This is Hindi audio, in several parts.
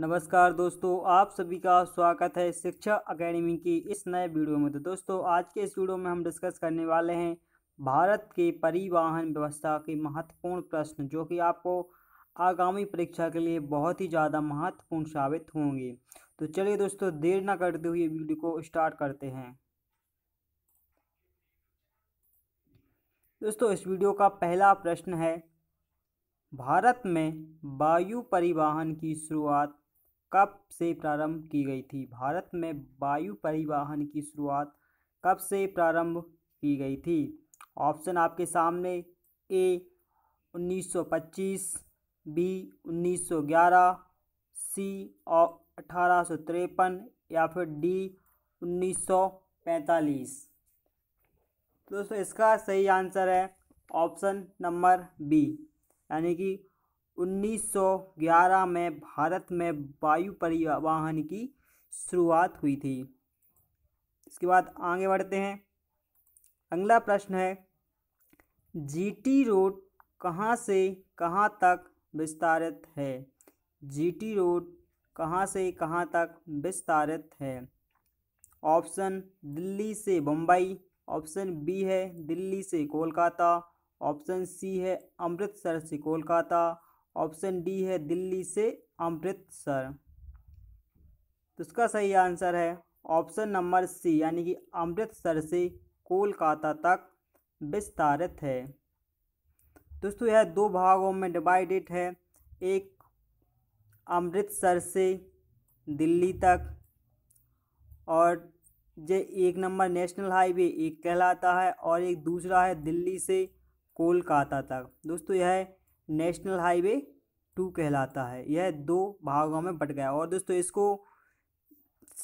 नमस्कार दोस्तों आप सभी का स्वागत है शिक्षा अकेडमी की इस नए वीडियो में तो दोस्तों आज के इस वीडियो में हम डिस्कस करने वाले हैं भारत के परिवहन व्यवस्था के महत्वपूर्ण प्रश्न जो कि आपको आगामी परीक्षा के लिए बहुत ही ज़्यादा महत्वपूर्ण साबित होंगे तो चलिए दोस्तों देर ना करते हुए वीडियो को स्टार्ट करते हैं दोस्तों इस वीडियो का पहला प्रश्न है भारत में वायु परिवहन की शुरुआत कब से प्रारंभ की गई थी भारत में वायु परिवहन की शुरुआत कब से प्रारंभ की गई थी ऑप्शन आपके सामने ए 1925 बी 1911 सी अठारह या फिर डी 1945 दोस्तों इसका सही आंसर है ऑप्शन नंबर बी यानी कि 1911 में भारत में वायु परिवहन की शुरुआत हुई थी इसके बाद आगे बढ़ते हैं अगला प्रश्न है जीटी रोड कहाँ से कहाँ तक विस्तारित है जीटी रोड कहाँ से कहाँ तक विस्तारित है ऑप्शन दिल्ली से बम्बई ऑप्शन बी है दिल्ली से कोलकाता ऑप्शन सी है अमृतसर से कोलकाता ऑप्शन डी है दिल्ली से अमृतसर तो इसका सही आंसर है ऑप्शन नंबर सी यानी कि अमृतसर से कोलकाता तक विस्तारित है दोस्तों यह दो भागों में डिवाइडेड है एक अमृतसर से दिल्ली तक और ये एक नंबर नेशनल हाईवे एक कहलाता है और एक दूसरा है दिल्ली से कोलकाता तक दोस्तों यह नेशनल हाईवे टू कहलाता है यह दो भागों में बट गया और दोस्तों इसको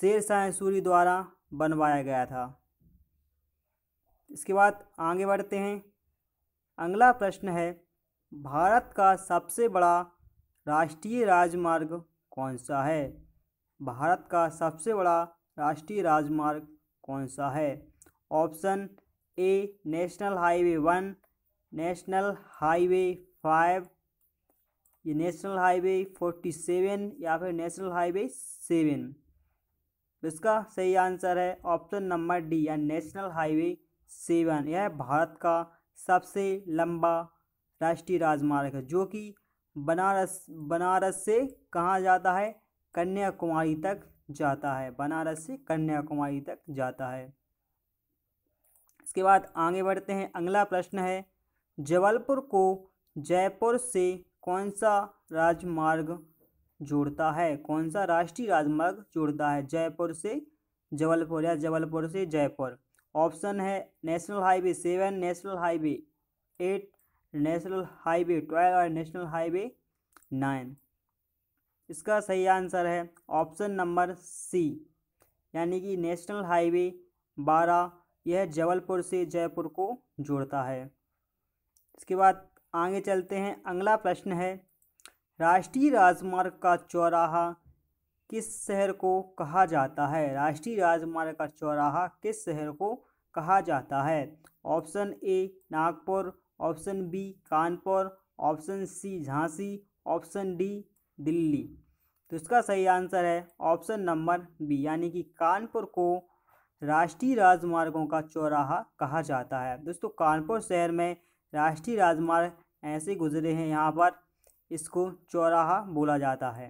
शेर शाह सूरी द्वारा बनवाया गया था इसके बाद आगे बढ़ते हैं अगला प्रश्न है भारत का सबसे बड़ा राष्ट्रीय राजमार्ग कौन सा है भारत का सबसे बड़ा राष्ट्रीय राजमार्ग कौन सा है option A national highway one national highway five ये नेशनल हाईवे फोर्टी सेवन या फिर नेशनल हाईवे सेवन तो इसका सही आंसर है ऑप्शन नंबर डी या नेशनल हाईवे सेवन यह भारत का सबसे लंबा राष्ट्रीय राजमार्ग है जो कि बनारस बनारस से कहाँ जाता है कन्याकुमारी तक जाता है बनारस से कन्याकुमारी तक जाता है इसके बाद आगे बढ़ते हैं अगला प्रश्न है जबलपुर को जयपुर से कौन सा राजमार्ग जोड़ता है कौन सा राष्ट्रीय राजमार्ग जोड़ता है जयपुर से जबलपुर या जबलपुर से जयपुर ऑप्शन है national highway seven national highway eight national highway twelve और नेशनल हाईवे नाइन इसका सही आंसर है ऑप्शन नंबर सी यानी कि नेशनल हाईवे बारह यह जबलपुर से जयपुर को जोड़ता है इसके बाद आगे चलते हैं अगला प्रश्न है राष्ट्रीय राजमार्ग का चौराहा किस शहर को कहा जाता है राष्ट्रीय राजमार्ग का चौराहा किस शहर को कहा जाता है option A Nagpur option B Kanpur option C Jhansi option D Delhi तो इसका सही आंसर है ऑप्शन नंबर बी यानी कि कानपुर को राष्ट्रीय राजमार्गों का चौराहा कहा जाता है दोस्तों कानपुर शहर में राष्ट्रीय राजमार्ग ऐसे गुजरे हैं यहाँ पर इसको चौराहा बोला जाता है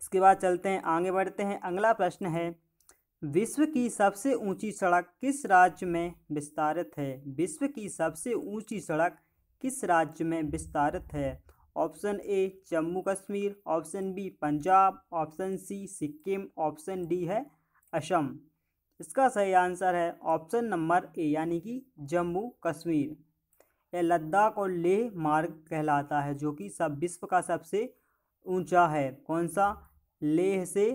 इसके बाद चलते हैं आगे बढ़ते हैं अगला प्रश्न है विश्व की सबसे ऊंची सड़क किस राज्य में विस्तारित है विश्व की सबसे ऊंची सड़क किस राज्य में विस्तारित है option A Jammu Kashmir option B Punjab option C Sikkim option D है असम इसका सही आंसर है ऑप्शन नंबर ए यानी कि जम्मू कश्मीर यह लद्दाख और लेह मार्ग कहलाता है जो कि सब विश्व का सबसे ऊंचा है कौन सा लेह से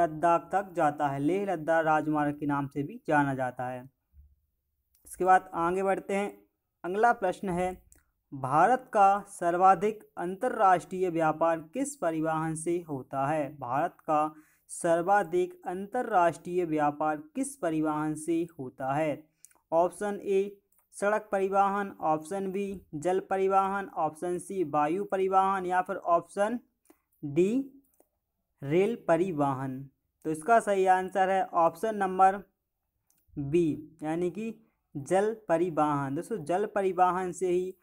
लद्दाख तक जाता है लेह लद्दाख राजमार्ग के नाम से भी जाना जाता है इसके बाद आगे बढ़ते हैं अगला प्रश्न है भारत का सर्वाधिक अंतर्राष्ट्रीय व्यापार किस परिवहन से होता है भारत का सर्वाधिक अंतर्राष्ट्रीय व्यापार किस परिवहन से होता है ऑप्शन ए सड़क परिवहन ऑप्शन बी जल परिवहन ऑप्शन सी वायु परिवहन या फिर ऑप्शन डी रेल परिवहन तो इसका सही आंसर है ऑप्शन नंबर बी यानी कि जल परिवहन दोस्तों जल परिवहन से ही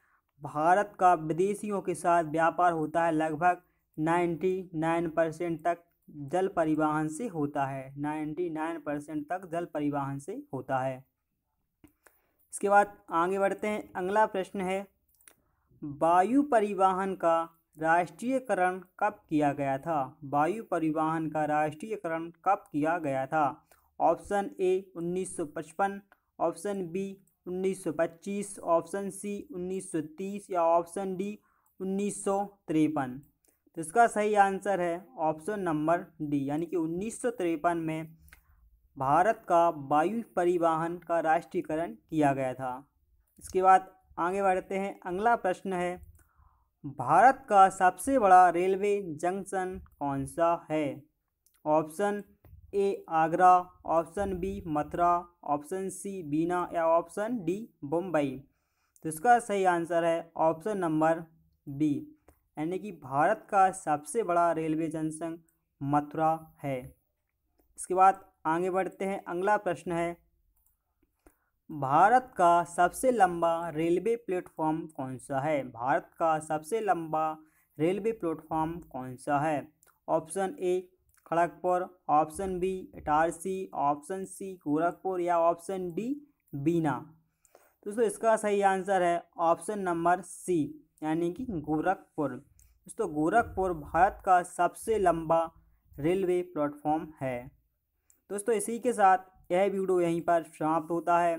भारत का विदेशियों के साथ व्यापार होता है लगभग नाइन्टी नाइन परसेंट तक जल परिवहन से होता है नाइन्टी नाइन परसेंट तक जल परिवहन से होता है इसके बाद आगे बढ़ते हैं अगला प्रश्न है वायु परिवहन का राष्ट्रीयकरण कब किया गया था वायु परिवहन का राष्ट्रीयकरण कब किया गया था option A 1955 option B 1925 option C 1930 या ऑप्शन डी उन्नीस तो इसका सही आंसर है ऑप्शन नंबर डी यानी कि उन्नीस में भारत का वायु परिवहन का राष्ट्रीयकरण किया गया था इसके बाद आगे बढ़ते हैं अगला प्रश्न है भारत का सबसे बड़ा रेलवे जंक्शन कौन सा है option A Agra option B Mathura option C Bina या ऑप्शन डी बम्बई तो इसका सही आंसर है ऑप्शन नंबर बी यानी कि भारत का सबसे बड़ा रेलवे जंक्शन मथुरा है इसके बाद आगे बढ़ते हैं अगला प्रश्न है भारत का सबसे लंबा रेलवे प्लेटफॉर्म कौन सा है भारत का सबसे लंबा रेलवे प्लेटफॉर्म कौन सा है option A Kharagpur option B Itarsi option C Gorakhpur या ऑप्शन डी बीना दोस्तों इसका सही आंसर है ऑप्शन नंबर सी यानी कि गोरखपुर दोस्तों गोरखपुर भारत का सबसे लंबा रेलवे प्लेटफॉर्म है दोस्तों इसी के साथ यह वीडियो यहीं पर समाप्त होता है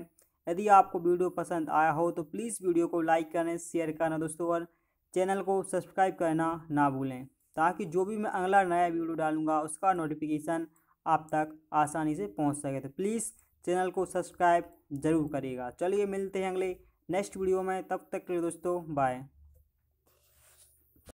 यदि आपको वीडियो पसंद आया हो तो प्लीज़ वीडियो को लाइक करें शेयर करना दोस्तों और चैनल को सब्सक्राइब करना ना भूलें ताकि जो भी मैं अगला नया वीडियो डालूंगा उसका नोटिफिकेशन आप तक आसानी से पहुंच सके तो प्लीज़ चैनल को सब्सक्राइब ज़रूर करिएगा चलिए मिलते हैं अगले नेक्स्ट वीडियो में तब तक के लिए दोस्तों बाय